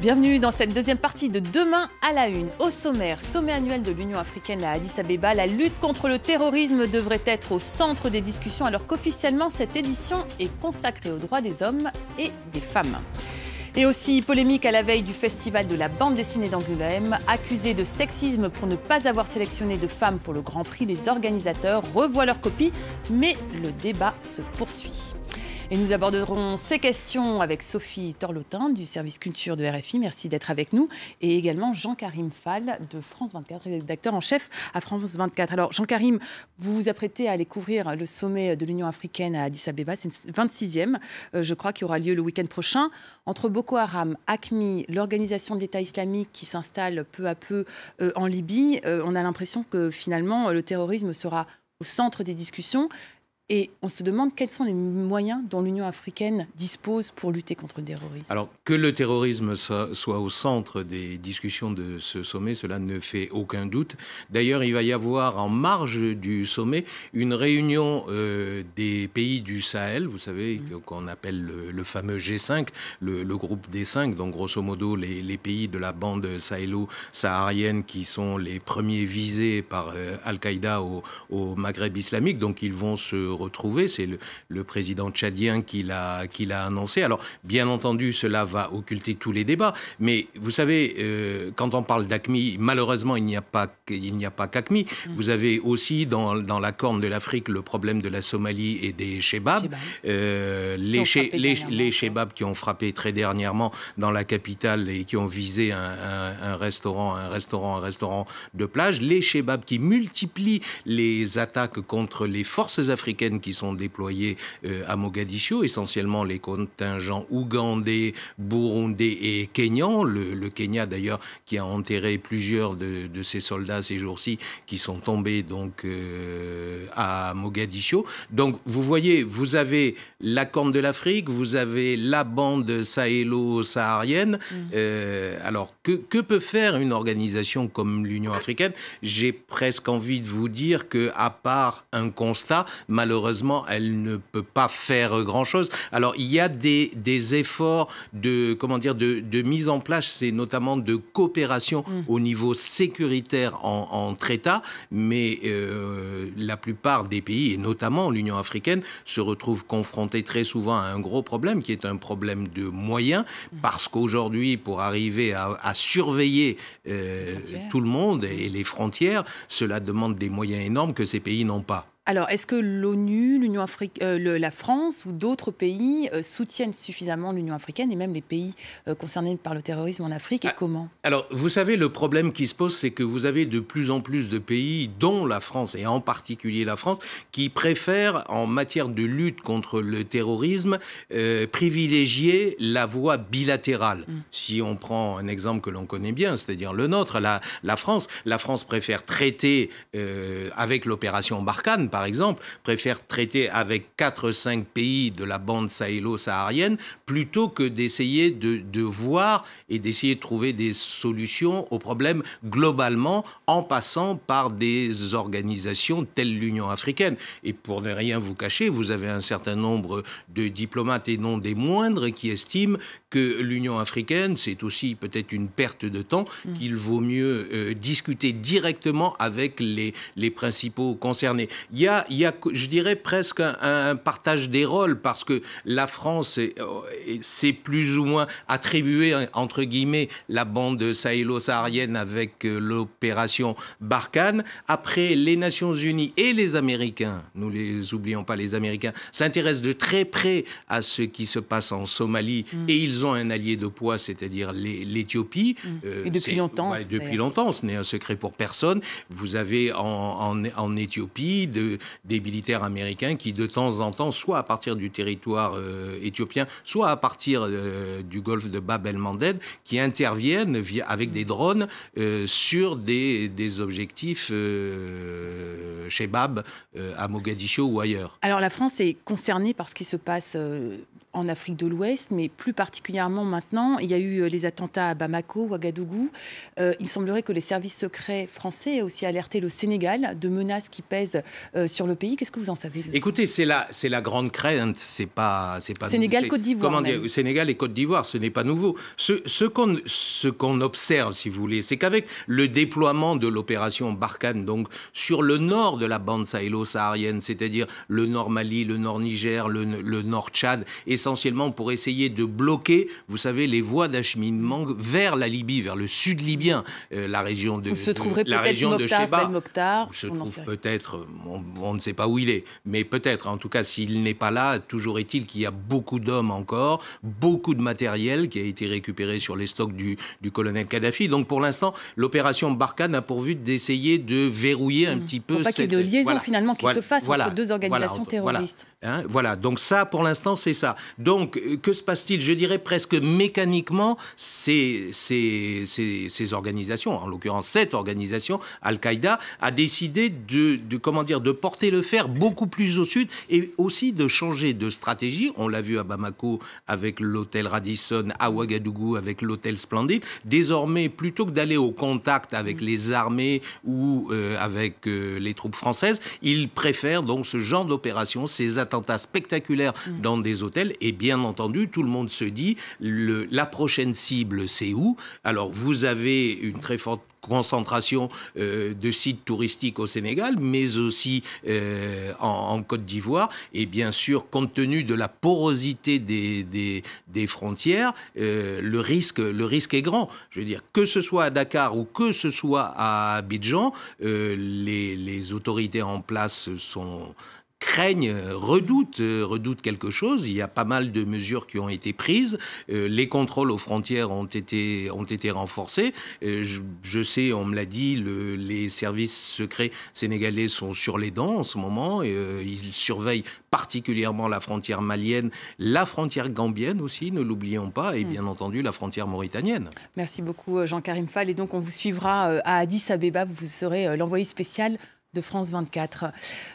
Bienvenue dans cette deuxième partie de Demain à la Une. Au sommaire, sommet annuel de l'Union africaine à Addis Abeba, la lutte contre le terrorisme devrait être au centre des discussions alors qu'officiellement cette édition est consacrée aux droits des hommes et des femmes. Et aussi polémique à la veille du festival de la bande dessinée d'Angoulême, accusé de sexisme pour ne pas avoir sélectionné de femmes pour le Grand Prix, les organisateurs revoient leur copie, mais le débat se poursuit. Et nous aborderons ces questions avec Sophie Torlotin du service culture de RFI. Merci d'être avec nous. Et également Jean-Karim Fall de France 24, rédacteur en chef à France 24. Alors Jean-Karim, vous vous apprêtez à aller couvrir le sommet de l'Union africaine à Addis Abeba. C'est le 26e, euh, je crois, qui aura lieu le week-end prochain. Entre Boko Haram, ACMI, l'organisation de l'État islamique qui s'installe peu à peu euh, en Libye, euh, on a l'impression que finalement le terrorisme sera au centre des discussions. Et on se demande quels sont les moyens dont l'Union africaine dispose pour lutter contre le terrorisme. Alors que le terrorisme soit au centre des discussions de ce sommet, cela ne fait aucun doute. D'ailleurs, il va y avoir en marge du sommet une réunion euh, des pays du Sahel, vous savez, mmh. qu'on appelle le, fameux G5, le, groupe des cinq, donc grosso modo les, pays de la bande sahélo-saharienne qui sont les premiers visés par euh, Al-Qaïda au, au Maghreb islamique. Donc ils vont se retrouver. C'est le, président tchadien qui l'a annoncé. Alors, bien entendu, cela va occulter tous les débats. Mais vous savez, euh, quand on parle d'ACMI, malheureusement, il n'y a pas qu'ACMI. Mm. vous avez aussi dans, dans la corne de l'Afrique le problème de la Somalie et des Shebabs. Euh, les, shébabs qui ont frappé très dernièrement dans la capitale et qui ont visé un, un restaurant, un restaurant, un restaurant de plage. Les Shebabs qui multiplient les attaques contre les forces africaines qui sont déployées euh, à Mogadiscio, essentiellement les contingents ougandais, burundais et kenyans. Le, Kenya d'ailleurs qui a enterré plusieurs de, de ses soldats ces jours-ci qui sont tombés donc euh, à Mogadiscio. Donc vous voyez, vous avez la Corne de l'Afrique, vous avez la bande sahélo-saharienne. Mm. Euh, alors que, que peut faire une organisation comme l'Union africaine J'ai presque envie de vous dire que à part un constat, malheureusement malheureusement, elle ne peut pas faire euh, grand-chose. Alors, il y a des, efforts de, comment dire, de, mise en place, c'est notamment de coopération mmh. au niveau sécuritaire entre États, mais euh, la plupart des pays, et notamment l'Union africaine, se retrouvent confrontés très souvent à un gros problème, qui est un problème de moyens, mmh. parce qu'aujourd'hui, pour arriver à, surveiller euh, tout le monde et mmh. les frontières, cela demande des moyens énormes que ces pays n'ont pas. Alors, est-ce que l'ONU, l'Union euh, la France ou d'autres pays euh, soutiennent suffisamment l'Union africaine et même les pays euh, concernés par le terrorisme en Afrique et ah, comment Alors, vous savez, le problème qui se pose, c'est que vous avez de plus en plus de pays, dont la France et en particulier la France, qui préfèrent, en matière de lutte contre le terrorisme, privilégier la voie bilatérale. Mm. Si on prend un exemple que l'on connaît bien, c'est-à-dire le nôtre, la, France, la France préfère traiter avec l'opération Barkhane par exemple, préfère traiter avec 4 5 pays de la bande sahélo-saharienne plutôt que d'essayer de, voir et d'essayer de trouver des solutions aux problèmes globalement en passant par des organisations telles l'Union africaine. Et pour ne rien vous cacher, vous avez un certain nombre de diplomates et non des moindres qui estiment que l'Union africaine, c'est aussi peut-être une perte de temps, mm. qu'il vaut mieux euh, discuter directement avec les, les principaux concernés. Il il y a, je dirais, presque un, partage des rôles, parce que la France euh, s'est plus ou moins attribuée, entre guillemets, la bande sahélo-saharienne avec euh, l'opération Barkhane. Après, les Nations Unies et les Américains, nous les oublions pas, les Américains, s'intéressent de très près à ce qui se passe en Somalie, mm. et ils ont un allié de poids, c'est-à-dire l'Éthiopie. Mm. et euh, depuis longtemps. depuis longtemps, ce n'est un secret pour personne. Vous avez en, en, Éthiopie de, des militaires américains qui, de temps en temps, soit à partir du territoire euh, éthiopien, soit à partir euh, du golfe de Bab el-Mandeb, qui interviennent avec des drones euh, sur des, des objectifs chez Bab, à Mogadiscio ou ailleurs. Alors la France est concernée par ce qui se passe en Afrique de l'Ouest, mais plus particulièrement maintenant, il y a eu euh, les attentats à Bamako, Ouagadougou. Euh, il semblerait que les services secrets français aient aussi alerté le Sénégal de menaces qui pèsent euh, sur le pays. Qu'est-ce que vous en savez Écoutez, c'est la, c'est la grande crainte. C'est pas, c'est pas. Sénégal, Côte d'Ivoire. Comment dire Sénégal et Côte d'Ivoire, ce n'est pas nouveau. Ce, ce qu'on, ce qu'on observe, si vous voulez, c'est qu'avec le déploiement de l'opération Barkhane, donc sur le nord de la bande sahélo-saharienne, c'est-à-dire le nord Mali, le nord Niger, le, le nord Tchad, et essentiellement pour essayer de bloquer, vous savez, les voies d'acheminement vers la Libye, vers le sud libyen, euh, la région de, se peut la région Mokhtar, se trouve peut-être, on, ne sait pas où il est, mais peut-être. En tout cas, s'il n'est pas là, toujours est-il qu'il y a beaucoup d'hommes encore, beaucoup de matériel qui a été récupéré sur les stocks du, du colonel Kadhafi. Donc pour l'instant, l'opération Barkhane a pour but d'essayer de verrouiller un hmm. petit peu. Pour pas qu'il y ait de liaison finalement qui se fasse entre deux organisations terroristes. Hein, voilà, donc ça pour l'instant c'est ça. Donc, euh, que se passe-t-il Je dirais presque mécaniquement, ces, organisations, en l'occurrence cette organisation, Al-Qaïda, a décidé de, comment dire, de porter le fer beaucoup plus au sud et aussi de changer de stratégie. On l'a vu à Bamako avec l'hôtel Radisson, à Ouagadougou avec l'hôtel Splendid. Désormais, plutôt que d'aller au contact avec les armées ou euh, avec euh, les troupes françaises, ils préfèrent donc ce genre d'opération, ces attentats spectaculaires mm. dans des hôtels et bien entendu, tout le monde se dit, la prochaine cible, c'est où Alors, vous avez une très forte concentration euh, de sites touristiques au Sénégal, mais aussi euh, en, Côte d'Ivoire. Et bien sûr, compte tenu de la porosité des, frontières, euh, le, risque, le risque est grand. Je veux dire, que ce soit à Dakar ou que ce soit à Abidjan, les, autorités en place sont, craignent, euh, redoutent, euh, redoutent quelque chose. Il y a pas mal de mesures qui ont été prises. Euh, les contrôles aux frontières ont été, ont été renforcés. Je, sais, on me l'a dit, les services secrets sénégalais sont sur les dents en ce moment. Et, ils surveillent particulièrement la frontière malienne, la frontière gambienne aussi, ne l'oublions pas, et mm. bien entendu la frontière mauritanienne. Merci beaucoup Jean-Karim Fall. Et donc on vous suivra à Addis Abeba, vous serez l'envoyé spécial de France 24.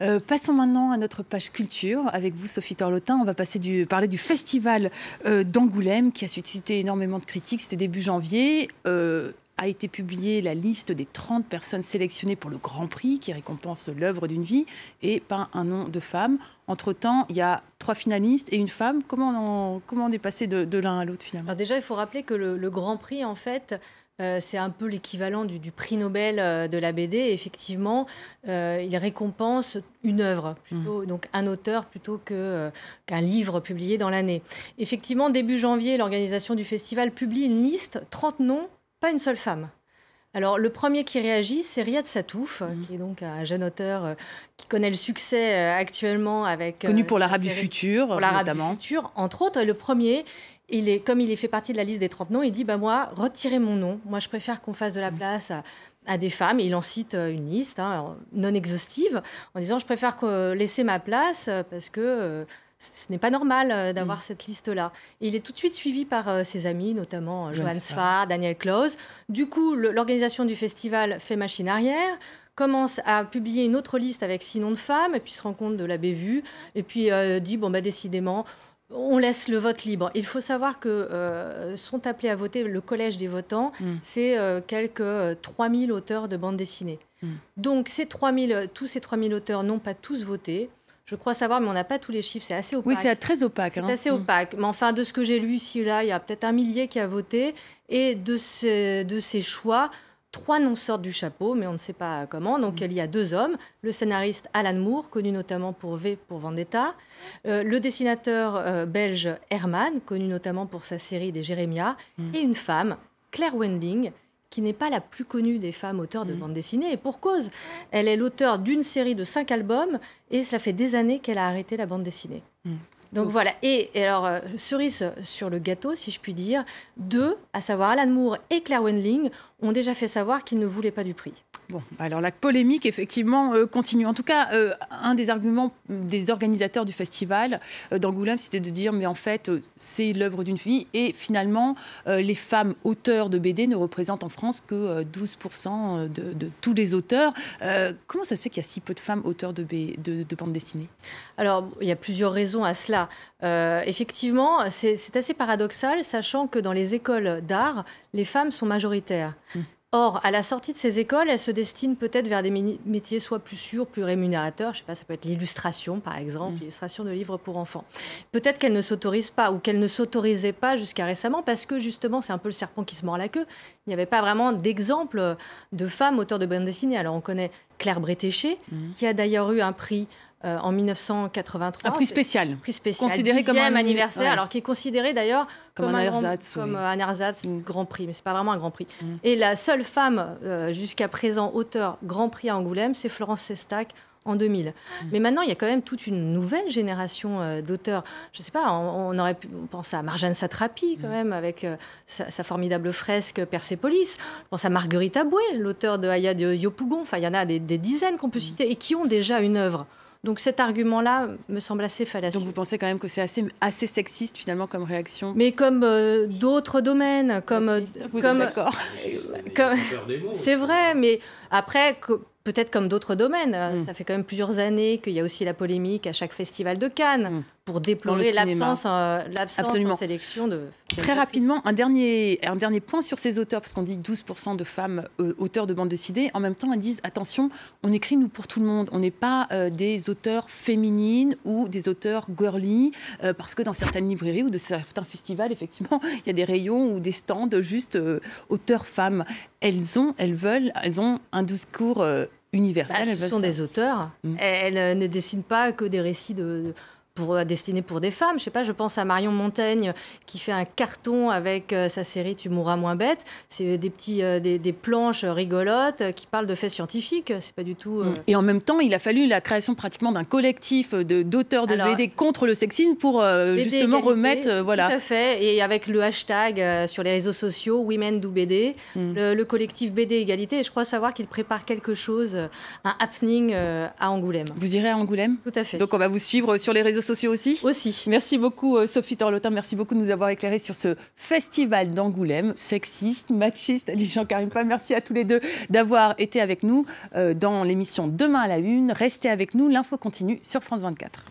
Euh, passons maintenant à notre page culture avec vous, Sophie Torlotin. On va parler du festival euh, d'Angoulême qui a suscité énormément de critiques. C'était début janvier. Euh, a été publiée la liste des 30 personnes sélectionnées pour le Grand Prix qui récompense l'œuvre d'une vie et par un nom de femme. Entre-temps, il y a trois finalistes et une femme. Comment on, comment est passé de, l'un à l'autre finalement Alors Déjà, il faut rappeler que le Grand Prix, en fait, euh, c'est un peu l'équivalent du, prix Nobel euh, de la BD. effectivement, euh, il récompense une œuvre, plutôt, mmh. donc un auteur plutôt que, qu'un livre publié dans l'année. Effectivement, début janvier, l'organisation du festival publie une liste, 30 noms, pas une seule femme. Alors, le premier qui réagit, c'est Riyad Satouf, mmh. qui est donc un jeune auteur qui connaît le succès actuellement avec. Connu pour l'Arabie future, pour l'Arabie entre autres. Le premier il est, comme il est fait partie de la liste des 30 noms, il dit bah, Moi, retirez mon nom. Moi, je préfère qu'on fasse de la mmh. place à, des femmes. il en cite euh, une liste hein, non exhaustive en disant Je préfère euh, laisser ma place euh, parce que. ce n'est pas normal mmh. d'avoir cette liste-là. Il est tout de suite suivi par ses amis, notamment Johan Sfar, Daniel Klaus. Du coup, l'organisation du festival fait machine arrière commence à publier une autre liste avec six noms de femmes, et puis se rend compte de la bévue, et puis dit, bon, bah décidément, on laisse le vote libre. Il faut savoir que euh, sont appelés à voter le collège des votants, mm. c'est euh, quelques 3 euh, 3000 auteurs de bandes dessinées. Mm. Donc ces 3000, tous ces 3000 auteurs n'ont pas tous voté. Je crois savoir, mais on n'a pas tous les chiffres, c'est assez opaque. Oui, c'est très opaque. C'est hein. assez mm. opaque. Mais enfin, de ce que j'ai lu ici là, il y a peut-être un millier qui a voté. Et de ces choix, Trois noms sortent du chapeau, mais on ne sait pas comment. Donc mm. il y a deux hommes, le scénariste Alan Moore, connu notamment pour V pour Vendetta, euh, le dessinateur euh, belge Herman, connu notamment pour sa série des Jérémias, mm. et une femme, Claire Wendling, qui n'est pas la plus connue des femmes auteurs de mm. bande dessinée, et pour cause. Elle est l'auteur d'une série de cinq albums, et cela fait des années qu'elle a arrêté la bande dessinée. Donc, voilà. Et, alors, euh, cerise sur le gâteau, si je puis dire, deux, à savoir Alan Moore et Claire Wendling, ont déjà fait savoir qu'ils ne voulaient pas du prix. Bon, alors la polémique, effectivement, euh, continue. En tout cas, euh, un des arguments des organisateurs du festival euh, d'Angoulême, c'était de dire, mais en fait, c'est l'œuvre d'une fille. Et finalement, les femmes auteurs de BD ne représentent en France que 12% de, tous les auteurs. comment ça se fait qu'il y a si peu de femmes auteurs de, de, bande dessinée Alors, il y a plusieurs raisons à cela. effectivement, c'est assez paradoxal, sachant que dans les écoles d'art, les femmes sont majoritaires. Hum. Or, à la sortie de ces écoles, elle se destine peut-être vers des métiers soit plus sûrs, plus rémunérateurs. Je ne sais pas, ça peut être l'illustration, par exemple, mmh. l'illustration de livres pour enfants. Peut-être qu'elle ne s'autorise pas ou qu'elle ne s'autorisait pas jusqu'à récemment parce que justement, c'est un peu le serpent qui se mord la queue. Il n'y avait pas vraiment d'exemple de femmes auteurs de bande dessinée. Alors, on connaît Claire Bretéché, mmh. qui a d'ailleurs eu un prix euh, en 1983. Un ah, prix spécial. Prix spécial. Considéré comme un anniversaire, alors qui est considéré d'ailleurs comme, un, grand, ersatz, comme un mm. grand prix, mais c'est pas vraiment un grand prix. Mm. Et la seule femme euh, jusqu'à présent auteur grand prix à Angoulême, c'est Florence Sestac en 2000. Mm. Mais maintenant, il y a quand même toute une nouvelle génération euh, d'auteurs. Je ne sais pas, on, pense aurait à Marjane Satrapi, quand même, avec sa, formidable fresque Persepolis. On pense à Marguerite Aboué, l'auteur de Aya de Yopougon. Enfin, il y en a des, des dizaines qu'on peut citer et qui ont déjà une œuvre. Donc cet argument-là me semble assez fallacieux. Donc vous pensez quand même que c'est assez, assez sexiste finalement comme réaction Mais comme euh, d'autres domaines, comme... comme, C'est vrai, mais après, que, peut-être comme d'autres domaines. Euh, mm. Ça fait quand même plusieurs années qu'il y a aussi la polémique à chaque festival de Cannes mm. pour déplorer l'absence euh, en sélection de. Très rapidement, un dernier, un dernier point sur ces auteurs, parce qu'on dit 12% de femmes euh, auteurs de bandes dessinées. En même temps, elles disent attention, on écrit nous pour tout le monde. On n'est pas euh, des auteurs féminines ou des auteurs girly, parce que dans certaines librairies ou de certains festivals, effectivement, il y a des rayons ou des stands juste auteurs femmes. Elles ont, elles veulent, elles ont un discours universelle. Bah, sont des auteurs. Mm. elle Elles ne dessinent pas que des récits de pour, destinée pour des femmes. Je sais pas, je pense à Marion Montaigne euh, qui fait un carton avec euh, sa série Tu mourras moins bête. C'est euh, des petits, des, planches rigolotes qui parlent de faits scientifiques. C'est pas du tout. Et en même temps, il a fallu la création pratiquement d'un collectif d'auteurs de, BD contre le sexisme pour justement remettre, voilà. Tout à fait. Et avec le hashtag sur les réseaux sociaux Women do BD, hmm. le, collectif BD Égalité. Et je crois savoir qu'il prépare quelque chose, un happening à Angoulême. Vous irez à Angoulême Tout à fait. Donc on va vous suivre sur les réseaux sociaux aussi Aussi. Merci beaucoup euh, Sophie Torlotin, merci beaucoup de nous avoir éclairés sur ce festival d'Angoulême, sexiste, machiste, dit Jean-Karim Merci à tous les deux d'avoir été avec nous euh, dans l'émission Demain à la Une. Restez avec nous, l'info continue sur France 24.